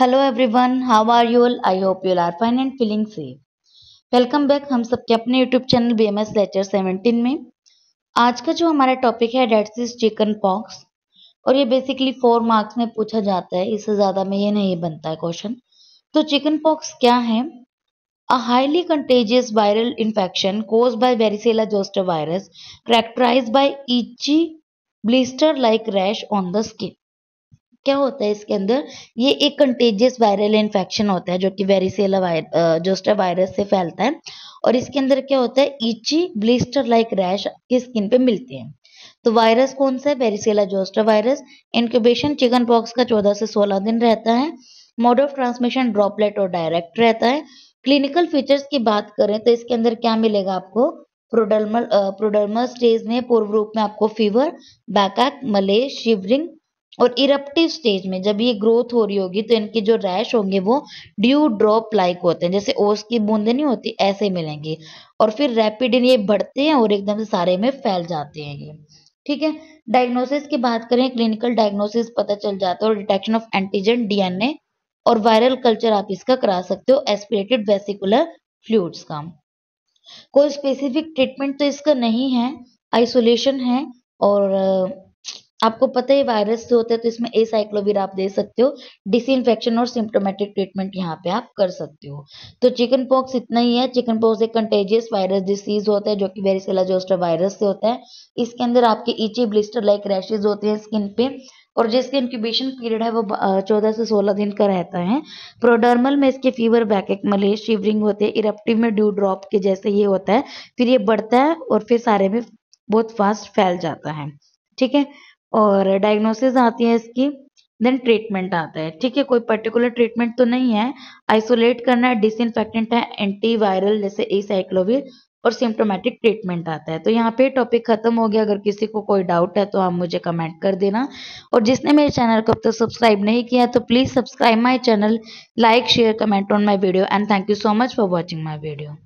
hello everyone how are you all I hope you are fine and feeling safe welcome back हम सबके अपने YouTube channel B M S letter seventeen में आज का जो हमारा टॉपिक है इज चिकन पॉक्स और ये बेसिकली फोर मार्क्स में पूछा जाता है इससे ज़्यादा में ये नहीं बनता है क्वेश्चन तो चिकन पॉक्स क्या है a highly contagious viral infection caused by varicella zoster virus characterised by itchy blister like rash on the skin क्या होता है इसके अंदर ये एक कंटेजियस वायरल इन्फेक्शन होता है जो कि वेरिसेला जोस्टा वायरस से फैलता है और इसके अंदर क्या होता है इची ब्लिस्टर लाइक रैश की स्किन पे मिलते हैं तो वायरस कौन सा है varicella zoster virus incubation chicken pox का चौदह से सोलह दिन रहता है मोड ऑफ ट्रांसमिशन ड्रॉपलेट और डायरेक्ट रहता है क्लिनिकल फीचर्स की बात करें तो इसके अंदर क्या मिलेगा आपको प्रोडर्मल प्रोडर्मल स्टेज में पूर्व रूप में आपको फीवर बैकैक मलेज शिवरिंग और इरप्टिव स्टेज में जब ये ग्रोथ हो रही होगी तो इनके जो रैश होंगे वो ड्यू ड्रॉप लाइक होते हैं जैसे ओस की बूंदे नहीं होती ऐसे मिलेंगे और फिर रैपिड इन ये बढ़ते हैं और एकदम से सारे में फैल जाते हैं ये ठीक है डायग्नोसिस की बात करें क्लिनिकल डायग्नोसिस पता चल जाता है और डिटेक्शन ऑफ एंटीजन डीएनए और वायरल कल्चर आप इसका करा सकते हो एस्पिरेटेड वेसिकुलर फ्लूड्स का कोई स्पेसिफिक ट्रीटमेंट तो इसका नहीं है आइसोलेशन है और आपको पता है वायरस जो होता है तो इसमें ए साइक्लोविर आप दे सकते हो डिसइंफेक्शन और सिम्टोमेटिक ट्रीटमेंट यहाँ पे आप कर सकते हो तो चिकन पॉक्स इतना ही है चिकन पॉक्स एक कंटेजियस वायरस डिसीज होता है जो कि वेरिसला जोस्टर वायरस से होता है इसके अंदर आपके ईचे ब्लिस्टर लाइक रैशेज होते हैं स्किन पे और जिसके इंक्यूबेशन पीरियड है वो चौदह से सोलह दिन का रहता है प्रोडर्मल में इसके फीवर बैकेक मले शिवरिंग होते हैं इरप्टिव में ड्यू ड्रॉप के जैसे ये होता है फिर ये बढ़ता है और फिर सारे में बहुत फास्ट फैल जाता है ठीक है और डायग्नोसिस आती है इसकी देन ट्रीटमेंट आता है ठीक है कोई पर्टिकुलर ट्रीटमेंट तो नहीं है आइसोलेट करना है डिसइनफेक्टेंट है एंटीवायरल जैसे ए साइक्लोविर और सिम्टोमेटिक ट्रीटमेंट आता है तो यहाँ पे टॉपिक खत्म हो गया अगर किसी को कोई डाउट है तो आप मुझे कमेंट कर देना और जिसने मेरे चैनल को अब तक तो सब्सक्राइब नहीं किया तो please subscribe my channel like share comment on my video and thank you so much for watching my video